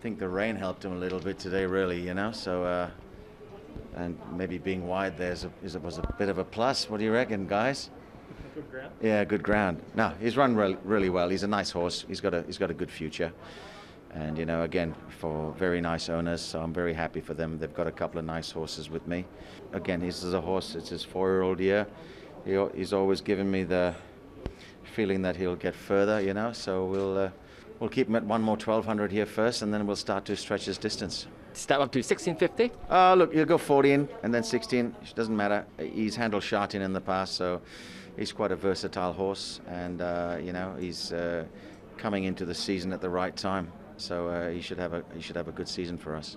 think the rain helped him a little bit today, really, you know, so... Uh, and maybe being wide there is a, is a, was a bit of a plus. What do you reckon, guys? Good ground. Yeah, good ground. No, he's run re really well. He's a nice horse. He's got a he's got a good future, and you know, again, for very nice owners, so I'm very happy for them. They've got a couple of nice horses with me. Again, this is a horse. It's his four-year-old year. He, he's always given me the feeling that he'll get further. You know, so we'll. Uh, We'll keep him at one more 1200 here first, and then we'll start to stretch his distance. Step up to 1650? Uh, look, he'll go 14 and then 16. It doesn't matter. He's handled sharting in the past, so he's quite a versatile horse, and uh, you know he's uh, coming into the season at the right time. So uh, he should have a he should have a good season for us.